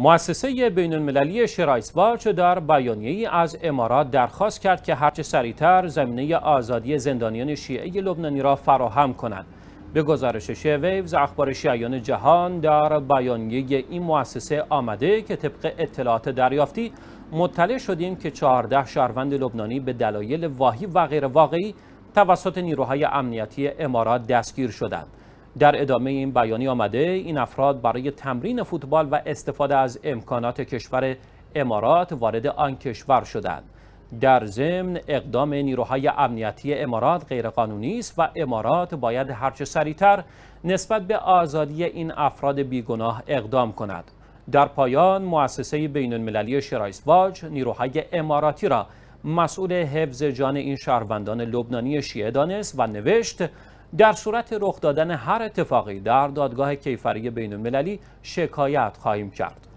مؤسسه بین المللی شرایس واچ در بیانیه از امارات درخواست کرد که هرچه سریعتر زمینه آزادی زندانیان شیعه لبنانی را فراهم کنند. به گزارش شیویوز اخبار شیعیان جهان در بیانیه این مؤسسه آمده که طبق اطلاعات دریافتی مطلع شدیم که 14 شهروند لبنانی به دلایل واهی و غیر واقعی توسط نیروهای امنیتی امارات دستگیر شدند. در ادامه این بیانی آمده این افراد برای تمرین فوتبال و استفاده از امکانات کشور امارات وارد آن کشور شدند در ضمن اقدام نیروهای امنیتی امارات غیرقانونی است و امارات باید هرچه سریعتر نسبت به آزادی این افراد بیگناه اقدام کند در پایان مؤسسه بین المللی شرایسواج نیروهای اماراتی را مسئول حفظ جان این شهروندان لبنانی شیعه دانست و نوشت در صورت رخ دادن هر اتفاقی در دادگاه کیفری بین المللی شکایت خواهیم کرد.